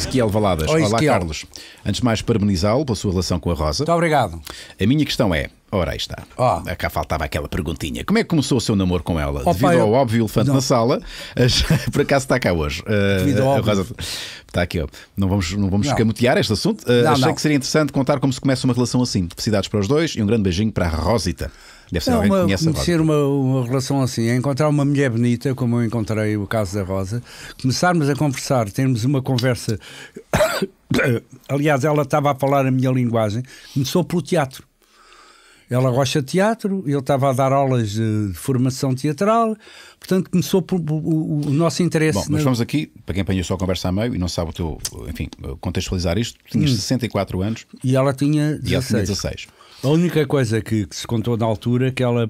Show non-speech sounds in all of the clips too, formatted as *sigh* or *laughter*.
Ezequiel Valadas. Oi, Olá, Ezequiel. Carlos. Antes de mais, parabenizá-lo pela sua relação com a Rosa. Muito obrigado. A minha questão é. Ora, aí está. Oh. Cá faltava aquela perguntinha. Como é que começou o seu namoro com ela? Oh, Devido pai, ao óbvio elefante não. na sala, *laughs* por acaso está cá hoje. Uh, Devido ao Rosa... Está aqui, ó. Não vamos, não vamos não. escamotear este assunto. Uh, não, achei que seria interessante contar como se começa uma relação assim. Felicidades para os dois e um grande beijinho para a Rosita. Deve ser é uma, conhecer uma, uma relação assim, é encontrar uma mulher bonita, como eu encontrei o caso da Rosa, começarmos a conversar, termos uma conversa. *coughs* Aliás, ela estava a falar a minha linguagem, começou pelo teatro. Ela gosta de teatro, eu estava a dar aulas de, formação teatral, portanto começou por, o, o, nosso interesse. Bom, mas vamos aqui, para quem apanhou só a conversa a meio e não sabe o teu, enfim, contextualizar isto, tu tinhas hum. 64 anos. E ela tinha 16. E ela tinha 16. A única coisa que, que se contou na altura é que ela,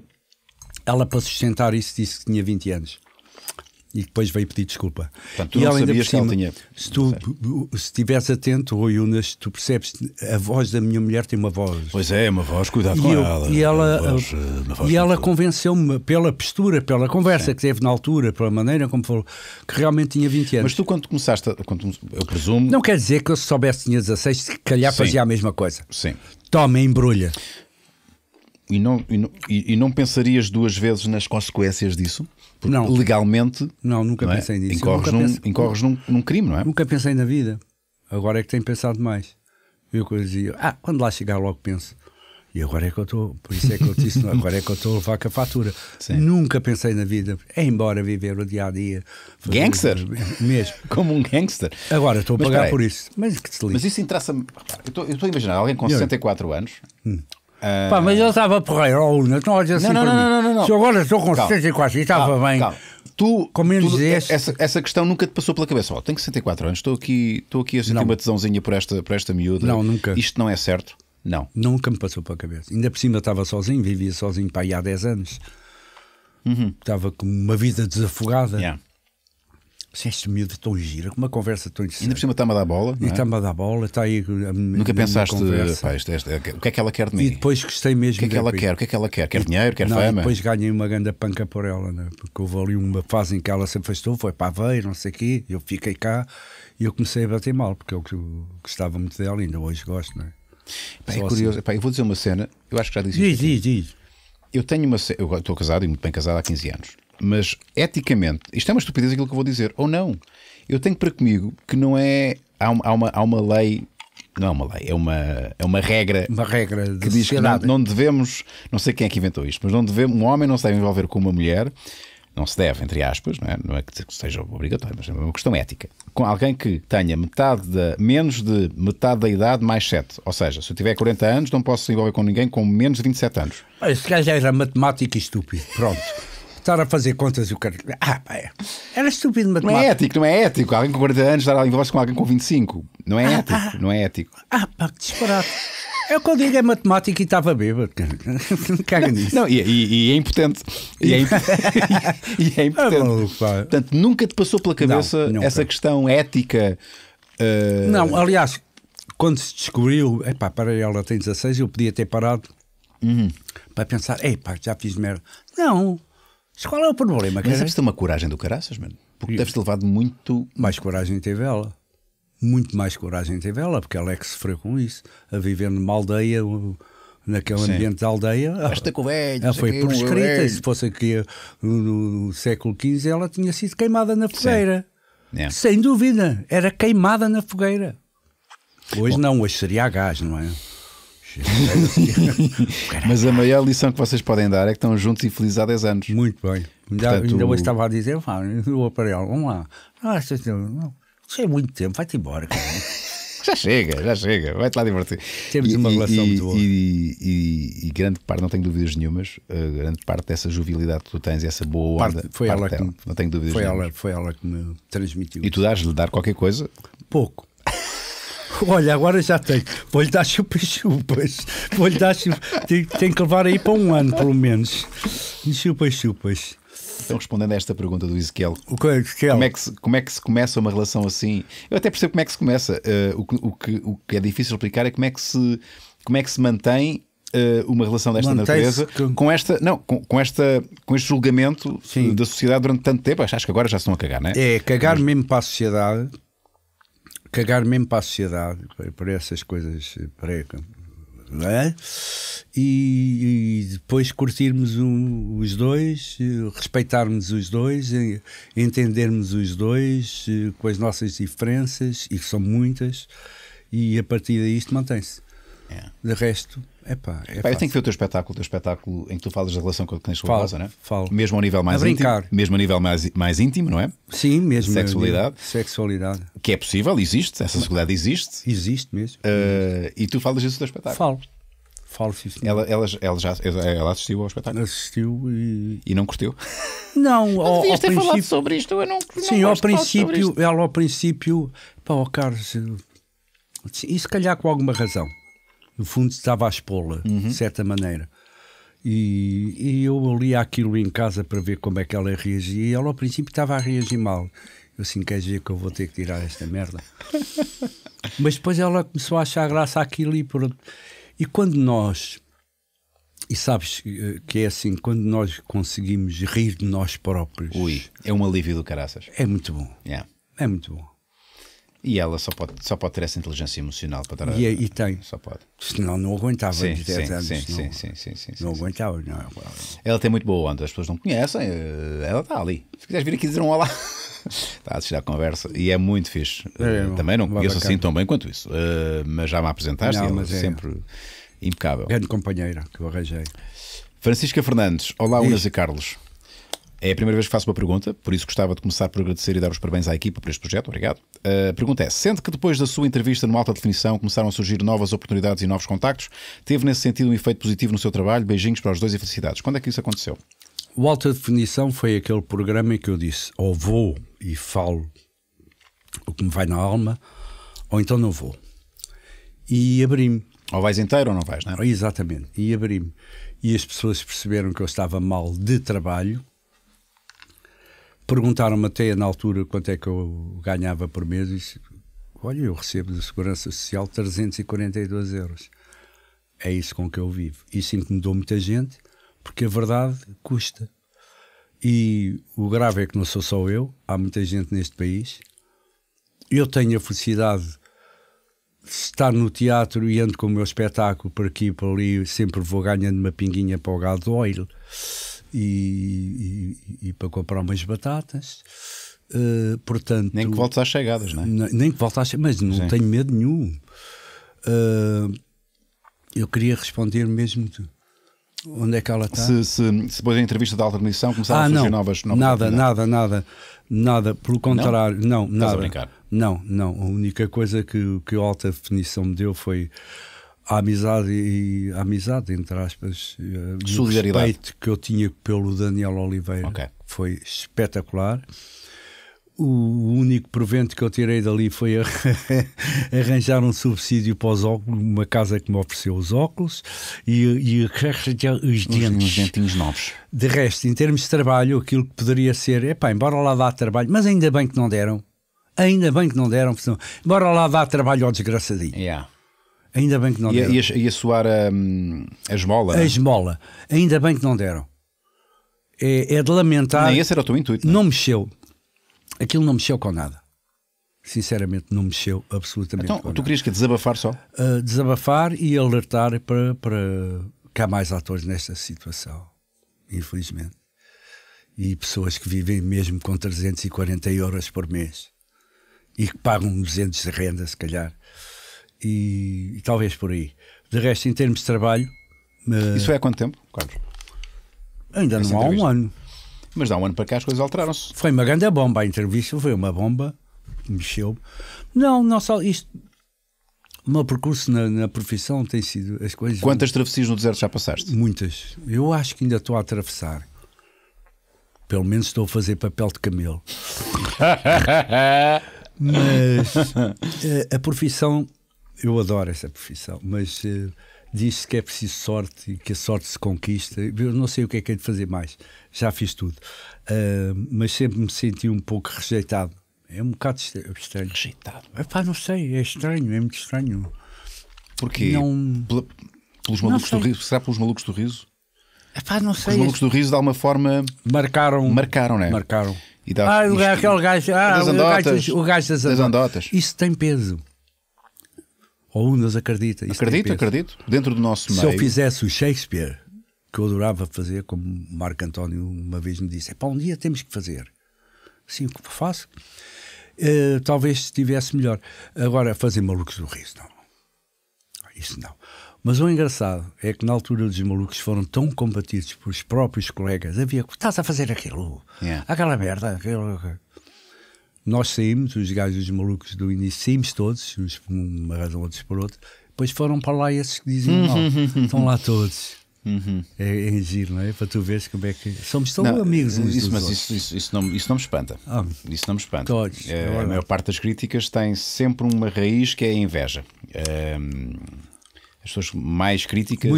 ela para sustentar isso, disse que tinha 20 anos e depois veio pedir desculpa. Portanto, tu e não sabias cima, que ela tinha. Se tu estiveres atento, Rui Unas, tu percebes a voz da minha mulher tem uma voz. Pois é, uma voz, cuidado e com eu, ela. E ela, eh, eh, e ela convenceu-me pela postura, pela conversa Sim. que teve na altura, pela maneira como falou, que realmente tinha 20 anos. Mas tu, quando começaste, a, quando, eu presumo. Não quer dizer que eu soubesse que tinha 16, se calhar Sim. fazia a mesma coisa. Sim. Toma, embrulha. E não, e, não, e não pensarias duas vezes nas consequências disso? Porque não. legalmente. Não, nunca não é? pensei nisso. Incorres, num, pense... incorres num, num, crime, não é? Nunca pensei na vida. Agora é que tenho pensado mais. Eu dizia, ah, quando lá chegar logo penso. E agora é que eu estou, por isso é que eu disse, agora é que eu estou a levar com a fatura. Sim. Nunca pensei na vida, é embora viver o dia a dia. Gangster? Mesmo. *laughs* Como um gangster. Agora estou a pagar por isso. Mas que se liga. Mas isso interessa-me. Eu estou a imaginar alguém com 64 anos. Hum. Pá, mas eu estava porreiro, não né? estão a assim. Não, não, não, não, não, Se agora estou com 64 e estava bem. Calma. Tu, como menos tu, é, essa, essa questão nunca te passou pela cabeça. Oh, tenho 64 anos, estou aqui, estou aqui a sentir não. uma tesãozinha por esta, por esta miúda. Não, nunca. Isto não é certo? Não. Nunca me passou pela cabeça. Ainda por cima estava sozinho, vivia sozinho para aí há 10 anos. Uhum. Estava com uma vida desafogada. Yeah este miúdo é tão gira, com uma conversa tão interessante. Ainda por cima está-me a dar bola. É? E está-me a dar bola, está aí. A, Nunca a pensaste, pá, este, este, este, o que é que ela quer de mim? E depois gostei mesmo. O que é que ela quer? O que é que ela quer? Quer e, dinheiro? Quer não, fama? depois ganhei uma grande panca por ela, né? porque houve ali uma fase em que ela se afastou, foi para veia, não sei o quê, eu fiquei cá e eu comecei a bater mal, porque eu gostava muito dela, ainda hoje gosto, não é? Pá, é curioso, assim. pá, eu vou dizer uma cena, eu acho que já disse diz, isto. Diz, diz, diz. Eu tenho uma. Eu estou casado e muito bem casado há 15 anos. Mas eticamente, isto é uma estupidez aquilo que eu vou dizer, ou não. Eu tenho para comigo que não é. Há uma, há uma, há uma lei não é uma lei, é uma, é uma regra, uma regra que diz que não, não, devemos, não sei quem é que inventou isto, mas não devemos, um homem não se deve envolver com uma mulher, não se deve, entre aspas, não é, não é que seja obrigatório, mas é uma questão ética, com alguém que tenha metade da, menos de metade da idade mais 7. Ou seja, se eu tiver 40 anos, não posso se envolver com ninguém com menos de 27 anos. Esse gajo era matemática estúpido, pronto. *laughs* estar a fazer contas e o cara. Ah, pá, é. era estúpido matemático. Não é ético, não é ético. Alguém com 40 anos estar a voz com alguém com 25. Não é ah, ético, ah, não é ético. Ah, pá, que disparate. É o que eu digo, é matemática e estava bêbado. *laughs* Caga nisso. Não, e, e, e, é impotente. E é, impotente. *laughs* e é ah, impotente. maluco, Portanto, nunca te passou pela cabeça não, essa questão ética. Uh... Não, aliás, quando se descobriu, epá, para ela tem 16, eu podia ter parado uhum. para pensar, epá, já fiz merda. Não, mas qual é o problema? Mas deves ter uma coragem do caraças, mano. Porque deves ter levado muito. Mais coragem teve ela. Muito mais coragem teve ela, porque ela é que sofreu com isso. A viver numa aldeia, naquele Sim. ambiente da aldeia. Esta com velho, ela foi proscrita. Se fosse aqui eh, no, século XV, ela tinha sido queimada na fogueira. É. Sem dúvida. Era queimada na fogueira. Hoje Bom. não, hoje seria a gás, não é? Mas a maior lição que vocês podem dar é que estão juntos e felizes há 10 anos. Muito bem. Portanto, ainda, hoje estava a dizer, pá, o aparelho, vamos lá. Ah, é muito tempo, vai-te embora. *laughs* já chega, já chega, vai-te lá divertir. Temos e, uma relação e, muito boa. E, e, grande parte, não tenho dúvidas nenhumas, eh, grande parte dessa jovialidade que tu tens, essa boa onda, parte, foi parte ela dela, que me, não tenho dúvidas foi ela, foi ela que me transmitiu. E tu dás-lhe dar qualquer coisa? Pouco. *laughs* olha, agora já tenho. Vou-lhe dar chupas-chupas. Vou-lhe dar chupas. Tem que levar aí para um ano, pelo menos. Chupas-chupas. Então, respondendo a esta pergunta do Ezequiel, é, Ezequiel. Como, é que se, como é que se começa uma relação assim? Eu até percebo como é que se começa. Uh, o, que, o, que, o que é difícil explicar é como é que se, como é que se mantém eh, uma relação desta natureza que... com esta não com, com, esta com este julgamento Sim. da sociedade durante tanto tempo acho que agora já estão a cagar não é? é cagar Mas... mesmo para a sociedade cagar mesmo para a sociedade, para essas coisas eh, para É? E, e, depois curtirmos um, os dois, eh, respeitarmos os dois, entendermos os dois eh, com as nossas diferenças, e que são muitas, e a partir daí isto mantém-se. É. De resto, Epá, é Epá, eu tenho que ver o teu espetáculo, o teu espetáculo em que tu falas da relação com a cães falo, não é? Falo. Mesmo ao nível mais a íntimo. Brincar. Mesmo a nível mais, mais íntimo, não é? Sim, mesmo. Sexualidade. Sexualidade. Que é possível, existe, essa sexualidade existe. Existe mesmo. Uh, E tu falas disso do teu espetáculo. Falo. Falo, sim, sim. Ela, ela, ela, já, ela assistiu ao espetáculo? Assistiu e. E não curteu? Não, não *laughs* ao, ao ter princípio... falado sobre isto, eu não, não Sim, ao princípio, ela ao princípio. Pá, ó Carlos. E se calhar com alguma razão no fundo estava a expô uhum. de certa maneira. E, e, eu li aquilo em casa para ver como é que ela reagia. E ela, ao princípio, estava a reagir mal. Eu assim, queres ver que eu vou ter que tirar esta merda? *laughs* Mas depois ela começou a achar graça aquilo e pronto. E quando nós, e sabes eh, que é assim, quando nós conseguimos rir de nós próprios. Ui, é um alívio do caraças. É muito bom. Yeah. É muito bom. E ela só pode, só pode ter essa inteligência emocional para dar e, a, e tem. Só pode. Senão não aguentava sim, de 10 sim, anos. Sim, não, sim, sim, sim, Não aguentava. Não. Ela tem muito boa onda, as pessoas não conhecem, eh, ela está ali. Se quiseres vir aqui dizer um olá, está *laughs* a assistir à conversa e é muito fixe. É, uh, também não conheço assim tão bem quanto isso, uh, mas já me apresentaste não, e ela é sempre impecável. Grande companheira que eu arranjei. Francisca Fernandes, olá, Unas e Carlos. É a primeira vez que faço uma pergunta, por isso gostava de começar por agradecer e dar os parabéns à equipa por este projeto. Obrigado. Eh, a pergunta é: sente que depois da sua entrevista no Alta Definição começaram a surgir novas oportunidades e novos contactos, teve nesse sentido um efeito positivo no seu trabalho? Beijinhos para os dois e felicidades. Quando é que isso aconteceu? O Alta Definição foi aquele programa em que eu disse: ou vou e falo o que me vai na alma, ou então não vou. E abri-me. Ou vais inteiro ou não vais, não é? Exatamente. E abri-me. E as pessoas perceberam que eu estava mal de trabalho Perguntaram-me até na altura quanto é que eu ganhava por mês. E disse, Olha, eu recebo do Segurança Social 342 euros. É isso com que eu vivo. Isso incomodou muita gente, porque a verdade custa. E o grave é que não sou só eu, há muita gente neste país. Eu tenho a felicidade de estar no teatro e ando com o meu espetáculo por aqui e por ali, sempre vou ganhando uma pinguinha para o gado óleo e, e, e para comprar umas batatas. Uh, portanto, nem que voltes às chegadas, não é? Nem, que voltes às chegadas, mas não Sim. tenho medo nenhum. Uh, eu queria responder mesmo Onde é que ela está? Se, se, se depois da entrevista da alternação começaram ah, a surgir não, novas, novas nada, nada, nada, nada. Pelo contrário, não, não nada. Estás a brincar? Não, não. A única coisa que, que a alta definição me deu foi a amizade e a amizade entre aspas eh, Solidariedade. respeito que eu tinha pelo Daniel Oliveira okay. foi espetacular o único provento que eu tirei dali foi *laughs* arranjar um subsídio para os óculos, uma casa que me ofereceu os óculos e, e os dentes. dentinhos novos. De resto, em termos de trabalho, aquilo que poderia ser, é pá, embora lá dá trabalho, mas ainda bem que não deram. Ainda bem que não deram, bora lá dar trabalho ao desgraçadinho. Yeah. Ainda bem que não deram. Ia, ia soar a, hum, a esmola. É? A esmola. Ainda bem que não deram. É, é de lamentar. Nem esse era o teu intuito. Não, é? não mexeu. Aquilo não mexeu com nada. Sinceramente, não mexeu absolutamente. Então, tu nada. querias que desabafar só? Uh, desabafar e alertar para, para que há mais atores nesta situação, infelizmente. E pessoas que vivem mesmo com 340 euros por mês e que pagam 200 de renda, se calhar e, e talvez por aí. De resto, em termos de trabalho. Uh, Isso é há quanto tempo, Carlos? Ainda Essa não há um ano. Mas dá um ano para cá as coisas alteraram-se. Foi uma grande bomba a entrevista, foi uma bomba, mexeu. Não, não só isto. O meu percurso na, na profissão tem sido as coisas. Quantas travessias no deserto já passaste? Muitas. Eu acho que ainda estou a atravessar. Pelo menos estou a fazer papel de camelo. *laughs* Mas a, eh, a profissão eu adoro essa profissão, mas uh, diz-se que é preciso sorte e que a sorte se conquista. Eu não sei o que é que é de fazer mais, já fiz tudo. Uh, mas sempre me senti um pouco rejeitado. É um bocado estranho. Rejeitado? Epá, ah, não sei, é estranho, é muito estranho. Porquê? Não... Pela, pelos malucos não do riso? Será pelos malucos do riso? Epá, ah, não sei. Os malucos é do riso, de alguma forma. Marcaram. Marcaram, né? Marcaram. E dá, ah, é aquele gajo. Ah, o gajo, o gajo das, andotas. das andotas. Isso tem peso ou um das acredita. Isso acredito, acredito. Dentro do nosso meio. Se eu fizesse o Shakespeare, que eu adorava fazer, como Marco António uma vez me disse, é para um dia temos que fazer. Sim, o que faço? Uh, talvez estivesse melhor. Agora, fazer Malucos do Riso, não. Ah, isso não. Mas o engraçado é que na altura dos malucos foram tão combatidos pelos próprios colegas. Havia, estás a fazer aquilo, yeah. aquela merda, aquilo, aquilo nós saímos, os gajos os malucos do início, saímos todos, uns por uma razão, outros por outra. Depois foram para lá esses que dizem *laughs* mal. Estão lá todos. Uhum. É, é giro, não é? Para tu veres como é que. Somos tão não, amigos uns isso, mas isso, isso, isso, não, isso não me espanta. Ah, isso não me espanta. Todos, é, é, a maior parte das críticas tem sempre uma raiz que é a inveja. É, as pessoas mais críticas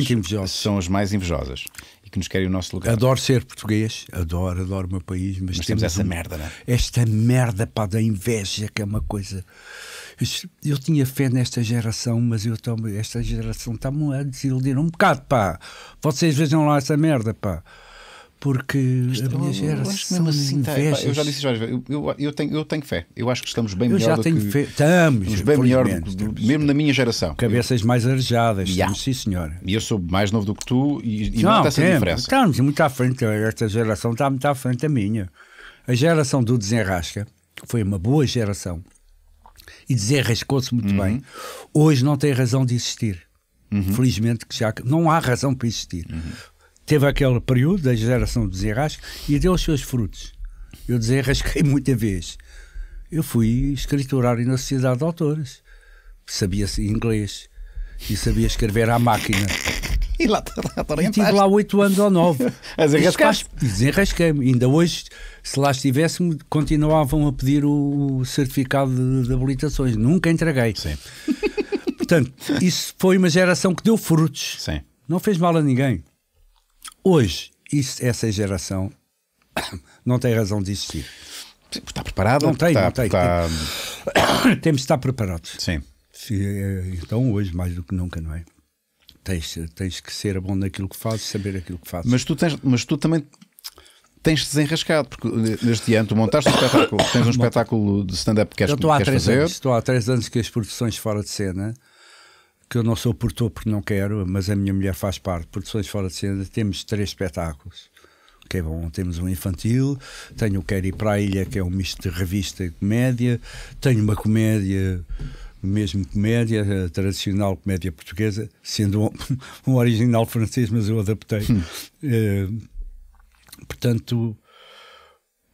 são as mais invejosas que nos querem o nosso lugar. Adoro ser português, adoro, adoro o meu país, mas, mas temos, essa um, merda, não é? Esta merda pá, da inveja, que é uma coisa. Eu tinha fé nesta geração, mas eu tomo, esta geração está-me a desiludir um bocado, pá. Vocês vejam lá essa merda, pá porque a minha geração assim, tá- Eu já disse já, eu, eu, eu, tenho, eu tenho fé. Eu acho que estamos bem eu melhor já tenho que, fé. Estamos, estamos bem melhor, do, estamos, mesmo na minha geração. Cabeças mais arejadas, yeah. sim senhora. E eu sou mais novo do que tu e, e não, não está essa diferença. Estamos muito à frente, esta geração está muito à frente da minha. A geração do desenrasca foi uma boa geração e desenrascou-se muito uhum. bem. Hoje não tem razão de existir. Uhum. Felizmente que já não há razão para existir. Uhum teve aquele período da geração do desenrasque e deu os seus frutos. Eu desenrasquei *laughs* muita vez. Eu fui escriturário na Sociedade de Autores. Sabia inglês e sabia escrever à máquina. *laughs* E lá, tá, lá, tá, lá, tá. Estive lá oito anos ou nove. *laughs* Desenrasquei-me. Ainda hoje, se lá estivesse, continuavam a pedir o certificado de, de habilitações. Nunca entreguei. Sim. Portanto, isso foi uma geração que deu frutos. Sim. Não fez mal a ninguém. Hoje, isso, essa geração *coughs* não tem razão de existir. Está preparado? Não tem, está, não tem. Está... *coughs* Temos de estar preparados. Sim. Eh, então, hoje, mais do que nunca, não é? Tens, tens que ser bom naquilo que fazes, saber aquilo que fazes. Mas tu, tens, mas tu também tens desenrascado, porque eh, neste ano tu montaste um espetáculo, *coughs* tens um espetáculo de stand-up que queres, Eu estou há queres três fazer. Anos, estou há três anos que as produções fora de cena que eu não sou portor porque não quero, mas a minha mulher faz parte. Produções Fora de Cena, temos três espetáculos. Que é bom, temos um infantil, tenho o Quero Ir para a Ilha, que é um misto de revista e comédia, tenho uma comédia, mesmo comédia, tradicional comédia portuguesa, sendo um, *laughs* um original francês, mas eu adaptei. Hum. Eh, portanto,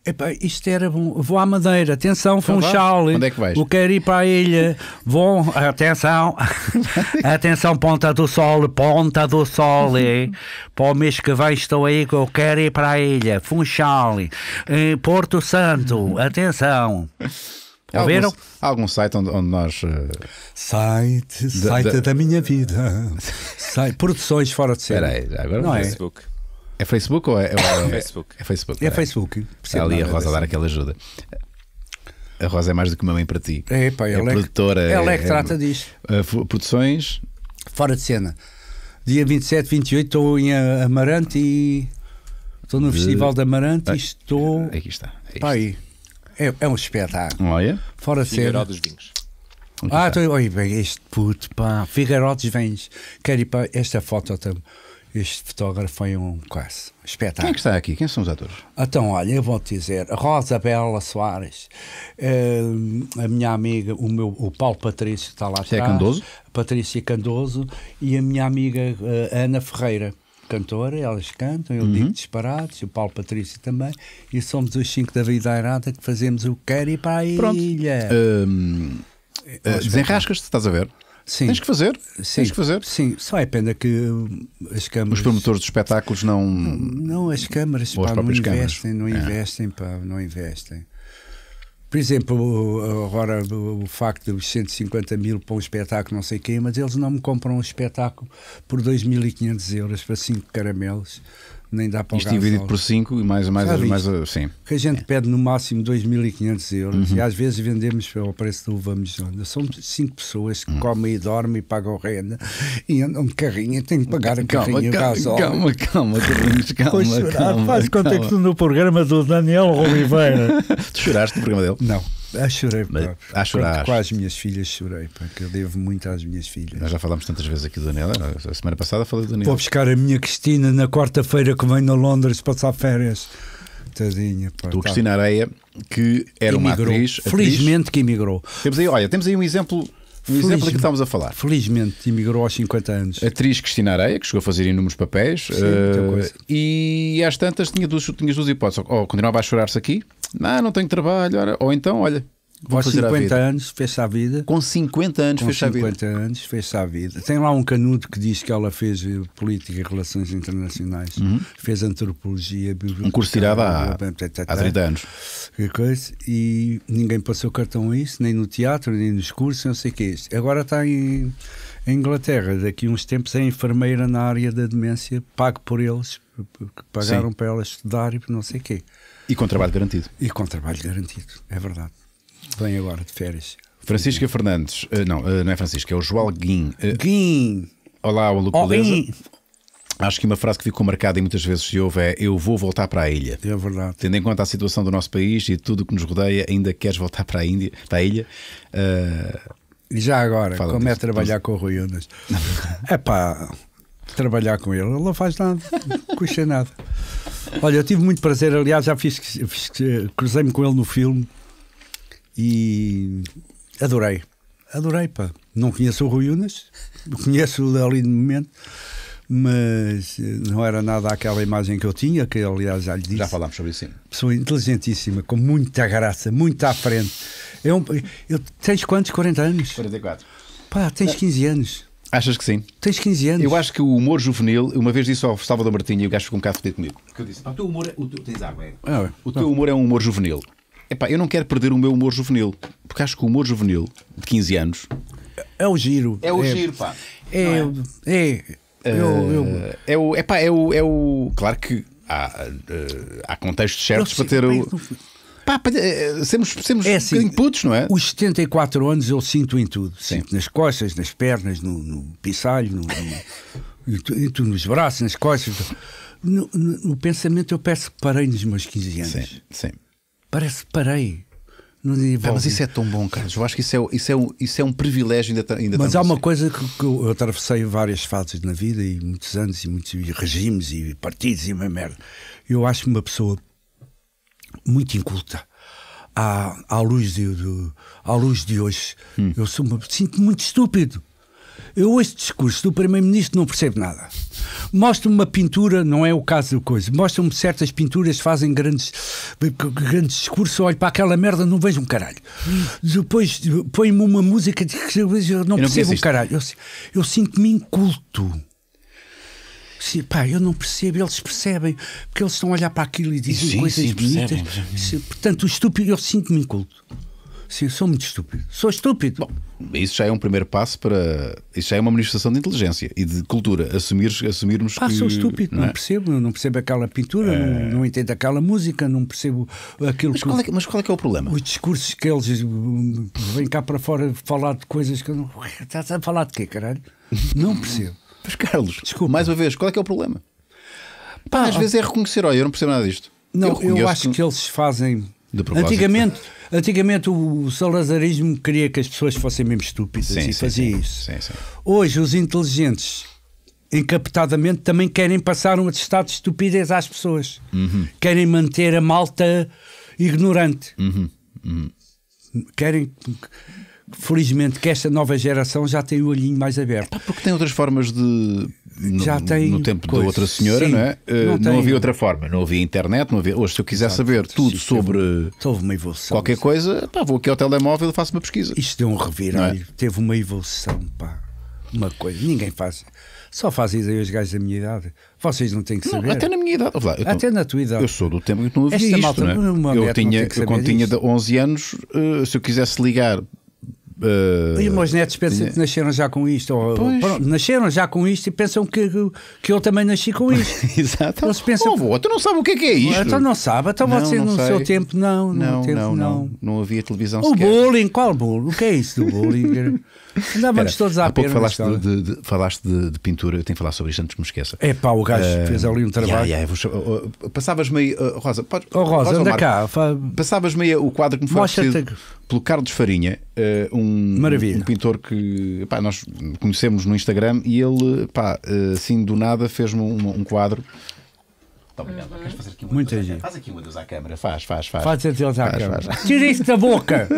Epá, isto era bom. Vou à Madeira, atenção, então Funchal. Onde é que vais? Eu quero ir para a ilha. Vou, atenção, *laughs* atenção, Ponta do Sol, Ponta do Sol. Uhum. Para o mês que vem estou aí que eu quero ir para a ilha. Funchal, eh, Porto Santo, uhum. atenção. Há *laughs* algum, há algum site onde, onde nós. Eh, site, site da, da... da minha vida. site, produções fora de cena. Peraí, agora no é? Facebook. É. É Facebook é, ou é, é, Facebook? É Facebook. É, é? Facebook. ali a Rosa a é dar assim. aquela ajuda. A Rosa é mais do que uma mãe para ti. É, pá, ela é produtora. Ela é que trata disso. Eh, produções. Fora de cena. Dia 27, 28 estou em Amarante e. Estou no de... Festival da Amarante e ah, estou. Aqui está. É pá, aí. É, é, um espetáculo. Olha. Fora de cena. dos Vinhos. ah, estou. Então, olha, este puto, pá. Figueiró dos Vinhos. Quero ir para esta foto também este fotógrafo foi um quase espetáculo. Quem é que está aqui? Quem são os atores? Então, olha, eu vou-te dizer: Rosa Bela Soares, uh, a minha amiga, o, meu, o Paulo Patrício está lá Você é atrás. É Candoso? Patrícia Candoso e a minha amiga uh, Ana Ferreira cantora, elas cantam, eu uhum. digo disparados, o Paulo Patrício também, e somos os cinco da vida airada que fazemos o Quer ir para a Pronto. ilha. Um, uh, eh, Desenrascas-te, estás a ver? Sim. Tens que fazer. Sim. Tens que fazer. Sim, só é pena que as câmaras. Os promotores de espetáculos não. Não, as câmaras pá, não investem, não é. investem, é. pá, não investem. Por exemplo, agora o facto dos 150 mil para um espetáculo, não sei quê, mas eles não me compram um espetáculo por 2.500 euros para cinco caramelos nem dá para Isto dividido por 5 e mais, mais, mais, mais sim. Que a gente é. pede no máximo 2.500 euros uhum. e às vezes vendemos ao preço da uva mexona. São 5 pessoas que uhum. comem e dormem e pagam renda e andam de carrinha e têm que pagar a carrinha calma, calma, calma, calma, Carlinhos, *laughs* calma, chorar, calma. Faz contexto calma. no programa do Daniel Oliveira. *laughs* tu choraste no programa dele? Não. Ah, chorei, pá. Ah, Com as minhas filhas chorei, pá, que eu devo muito às minhas filhas. Nós já falámos tantas vezes aqui do Daniel, a semana passada falei do Daniel. Vou buscar a minha Cristina na quarta-feira que vem a Londres passar férias. Tadinha, pá. Tua tá. Cristina Areia, que era uma atriz. Felizmente atriz. que emigrou. Temos aí, olha, temos aí um exemplo um Feliz... exemplo é que estamos a falar. Felizmente, emigrou aos 50 anos. Atriz Cristina Areia, que chegou a fazer inúmeros papéis. Sim, uh, e às tantas tinha duas, tinha duas hipóteses. Ou continuava a chorar-se aqui, não, ah, não tenho trabalho. Ora. Ou então, olha, 50 anos fez-se à vida. Com 50 anos fez-se à vida. Com 50 anos fez-se à vida. Tem lá um canudo que diz que ela fez eh, política e relações internacionais, uhum. fez antropologia, Um curso tirado há, há 30 anos. Coisa, e ninguém passou cartão a isso, nem no teatro, nem nos cursos, não sei o que é isso. Agora está em em Inglaterra, daqui uns tempos, é enfermeira na área da demência, pago por eles, pagaram Sim. para ela estudar e não sei o quê. E com trabalho garantido. E com trabalho garantido, é verdade. Vem agora de férias. Francisca Fernandes, eh, não, eh, não é Francisca, é o João Guim. Eh, Guim! Olá, o Luco, oh, beleza? Acho que uma frase que ficou marcada e muitas vezes se ouve é Eu vou voltar para a ilha. É verdade. Tendo em conta a situação do nosso país e tudo o que nos rodeia, ainda queres voltar para a, Índia, para a ilha? Uh, e já agora, Fala como é disso, é trabalhar com o Rui Unas? É pá, trabalhar com ele, ele não faz nada, não custa nada. Olha, eu tive muito prazer, aliás, já fiz, fiz cruzei-me com ele no filme e adorei, adorei, pá. Não conheço o Rui Unas, conheço ali no momento mas eh, não era nada aquela imagem que eu tinha, que aliás já lhe disse. Já falámos sobre isso, sim. Pessoa inteligentíssima, com muita graça, muito à frente. É um, eu, tens quantos? 40 anos? 44. Pá, tens 15 é. anos. Achas que sim? Tens 15 anos. Eu acho que o humor juvenil, uma vez disse ao Salvador Martinho e o gajo ficou um bocado fodido comigo. Que eu disse, pá, o teu humor, é, o teu, tens água, é? Ah, O teu não. Ah. humor é um humor juvenil. Epá, eu não quero perder o meu humor juvenil, porque acho que o humor juvenil de 15 anos... É o giro. É o é, giro, pá. é, é, é eu, eu... Eh, é, o, epá, é, o, é o. Claro que há, eh, há contextos certos para ter o. Pá, eh, sermos, sermos é assim, um não é? Os 74 anos eu sinto em tudo. Sinto nas costas, nas pernas, no, no no, no, *laughs* em tudo, nos braços, nas costas. No, no, pensamento eu peço que parei nos meus 15 anos. Sim, sim. Parece que parei mas isso é tão bom, Carlos. Eu acho que isso é, isso é, um, isso é um privilégio ainda, ainda Mas há uma coisa que, que, eu atravessei várias fases na vida e muitos anos e muitos e regimes e partidos e uma merda. Eu acho me uma pessoa muito inculta. À, à luz de, de à luz de hoje, hum. eu sou uma, sinto muito estúpido. Eu ouço discurso do Primeiro-Ministro não percebo nada. Mostra-me uma pintura, não é o caso do coisa, mostra-me certas pinturas fazem grandes, grandes discursos, olho para aquela merda, não vejo um caralho. Depois põe-me uma música de que eu não, não percebo um caralho. Eu, eu sinto-me inculto. Sim, pá, eu não percebo, eles percebem, porque eles estão a olhar para aquilo e dizem sim, coisas sim, bonitas. Percebem, percebem. Portanto, o estúpido, eu sinto-me inculto. Sim, sou muito estúpido. Sou estúpido. Bom, isso já é um primeiro passo para. Isso já é uma manifestação de inteligência e de cultura. Assumir, assumirmos ah, que. sou estúpido, não, é? percebo. Não percebo aquela pintura, é... não, não, entendo aquela música, não percebo aquilo mas que. Qual é, mas qual é que é o problema? Os discursos que eles hum, vêm cá para fora falar de coisas que eu não. Estás a falar de quê, caralho? Não percebo. *laughs* mas Carlos, Desculpa. mais uma vez, qual é que é o problema? Pá, Às vezes é reconhecer, olha, eu não percebo nada disto. Não, eu, eu acho que... que eles fazem. Antigamente Antigamente o salazarismo queria que as pessoas fossem mesmo estúpidas sim, e sim, fazia sim. isso. Hoje os inteligentes encapetadamente também querem passar um atestado de estupidez às pessoas. Uhum. Querem manter a malta ignorante. Uhum. Uhum. Querem felizmente que esta nova geração já tem o olhinho mais aberto. porque tem outras formas de no, já tem no tempo coisa. da outra senhora, Sim, não é? Não, eh, não, havia outra forma, não havia internet, não havia. Hoje, se eu quiser Exato, saber tudo sim, sobre uma evolução, qualquer sim. coisa, pá, vou aqui ao telemóvel e faço uma pesquisa. Isto deu um reviralho, é? teve uma evolução, pá. Uma coisa, ninguém faz. Só fazem aí os gajos da minha idade. Vocês não têm que saber. Não, até na minha idade. Lá, eu, até na tua idade. Eu sou do tempo que não havia Esta isto, malta, não é? é eu tinha, quando tinha 11 anos, eh, se eu quisesse ligar Uh, e os meus netos pensam tinha... que nasceram já com isto. Ou, pronto, nasceram já com isto e pensam que, que eu também nasci com isto. *laughs* Exato. Eles pensam. Oh, tu não sabes o que é que é então isto? tu não sabe. Então não, você no sei. seu tempo não. não, tempo, não, não, não. havia televisão o sequer. bullying, qual bullying? O que é isso do *laughs* bullying? Andávamos todos à há pouco falaste, de, de, falaste de, de, pintura, eu tenho que falar sobre isto antes que me esqueça. É pá, o gajo uh, fez ali um trabalho. Yeah, yeah, vou, uh, passavas meio. Uh, Rosa, podes, oh, Rosa, Rosa anda Omar, cá. Fa... Passavas meio o quadro que me foi pelo Carlos Farinha uh, um, um, pintor que pá, nós conhecemos no Instagram e ele, pá, uh, assim do nada, fez-me um, um quadro. Muito obrigado. Uhum. Queres fazer aqui uma Muito Faz aqui uma Deus à câmara. Faz, faz, faz. Faz a Deus à faz, câmara. Faz. Tira isso da boca! *laughs*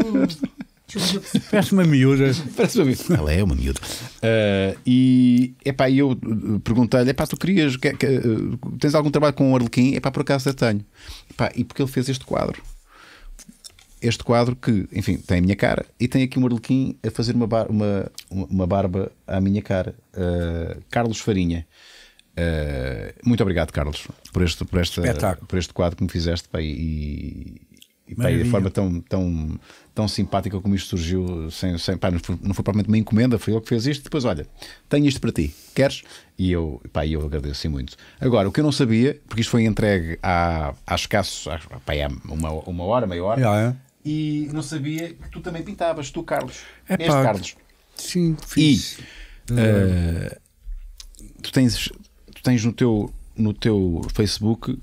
Parece uma miúda. Parece uma miúda. Ela é uma miúda. Uh, e epá, eu perguntei-lhe: epá, tu querias. tens algum trabalho com o um Arlequim? Epá, por acaso eu tenho. Epá, e porque ele fez este quadro este quadro que, enfim, tem a minha cara e tem aqui um arlequim a fazer uma, bar uma, uma barba à minha cara. Uh, Carlos Farinha. Uh, muito obrigado, Carlos, por este, por, esta, por este quadro que me fizeste pai, e, e forma tão, tão, tão simpática como isto surgiu. Sem, sem, pá, não, foi, não foi propriamente uma encomenda, foi ele que fez isto. Depois, olha, tenho isto para ti, queres? E eu, pá, eu agradeço assim muito. Agora, o que eu não sabia, porque isto foi entregue há, há escassos, há, pá, há é uma, uma hora, meia hora. Yeah, é e não sabia que tu também pintavas, tu, Carlos. É este Carlos. Sim, fiz. E uh, tu, tens, tu tens no teu, no teu Facebook,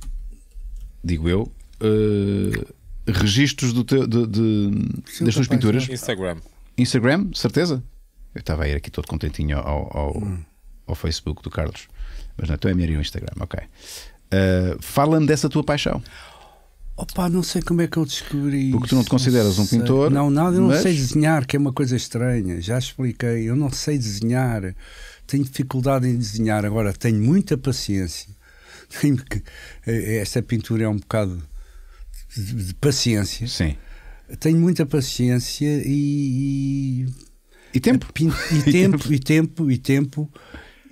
digo eu, uh, registros do teu, de, de sim, das tuas pinturas. Instagram. Instagram, certeza? Eu estava a ir aqui todo contentinho ao, ao, ao hum. Facebook do Carlos. Mas não, então é melhor ir ao Instagram, ok. Uh, Fala-me dessa tua paixão. Opa, não sei como é que eu descobri Porque tu não te consideras não um pintor. Não, nada, eu não mas... sei desenhar, que é uma coisa estranha. Já expliquei, eu não sei desenhar. Tenho dificuldade em desenhar. Agora, tenho muita paciência. *laughs* Tenho que... Eh, esta pintura é um bocado de paciência. Sim. Tenho muita paciência e. E, e tempo. *laughs* E tempo, e tempo, e tempo. E tempo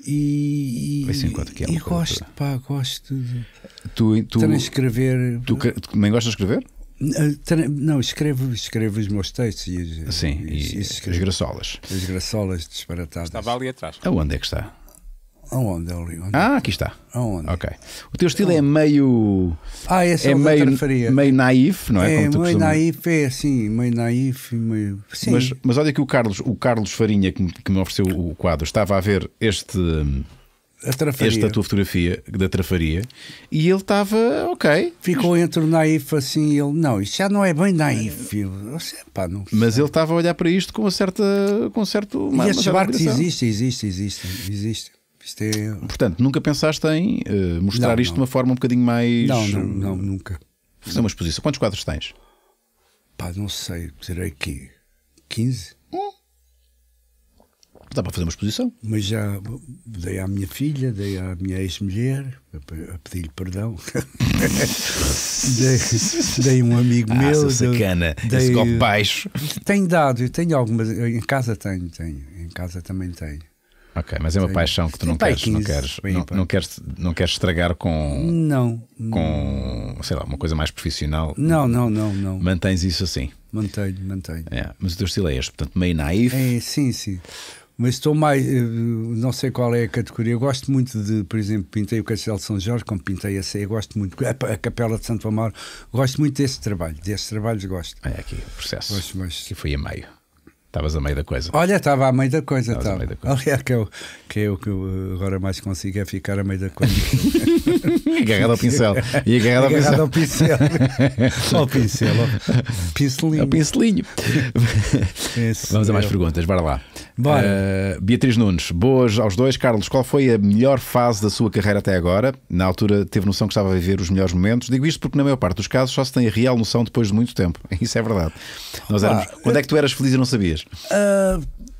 e, e, é e gosto, pá, gosto de tu, tu, transcrever. Tu, tu também gostas de escrever? Ah, não, escrevo, escrevo os meus textos e, Sim, e, e, as graçolas. As graçolas disparatadas. Estava ali atrás. Aonde é que está? Aonde, é Onde? É? Ah, aqui está. Aonde? Ok. O teu estilo é Aonde? é meio. Ah, esse é, é meio, trafaria. meio naif, não é? É, Como tu meio costumas... naif, é assim, meio naif, meio. Sim. Mas, mas olha que o Carlos, o Carlos Farinha, que me, que me ofereceu o quadro, estava a ver este. Esta tua fotografia da trafaria e ele estava ok. Ficou entre o naif assim ele, não, isto já não é bem naif. Mas ele estava a olhar para isto com uma certa. Com um certo, e estes barcos existem, existem, existem, Existe. Isto é... Portanto, nunca pensaste em uh, mostrar não, isto não. de uma forma um bocadinho mais. Não, não, não nunca. Fazer uma exposição. Quantos quadros tens? Pá, não sei, terei aqui 15. Hum. Dá para fazer uma exposição. Mas já dei à minha filha, dei à minha ex-mulher, a pedir-lhe perdão. *laughs* dei, dei um amigo ah, meu. Sacana, dei, esse copo baixo. Tenho dado, tenho algumas. Em casa tenho, tenho. Em casa também tenho. Ok, mas é uma paixão que tu não queres, 15, não queres, não, não, queres, não queres estragar com não com sei lá uma coisa mais profissional. Não, não, não, não. Mantens isso assim. Mantenho, mantenho. É, mas o teu estilo é este, portanto, meio naif. É, sim, sim. Mas estou mais. Eh, não sei qual é a categoria. Eu gosto muito de, por exemplo, pintei o Castelo de São Jorge, como pintei a ceia, gosto muito. A, Capela de Santo Amaro, gosto muito desse trabalho. Desses trabalhos gosto. É aqui o processo. Gosto, mais. Que foi a meio. Estavas a meio da coisa. Olha, estava a meio da coisa. Estava a meio da coisa. Aliás, que é que é que eu eh, agora mais consigo é ficar a meio da coisa. *laughs* agarrado ao pincel. E agarrado, agarrado *laughs* ao pincel. ao pincel. Ao pincelinho. Ao pincelinho. *laughs* Vamos a mais é perguntas, bora lá. Bora. Uh, Beatriz Nunes, boas aos dois. Carlos, qual foi a melhor fase da sua carreira até agora? Na altura teve noção que estava a viver os melhores momentos. Digo isto porque, na maior parte dos casos, só se tem a real noção depois de muito tempo. *laughs* Isso é verdade. Nós éramos... ah, Quando é que tu eras feliz e não sabias? Uh,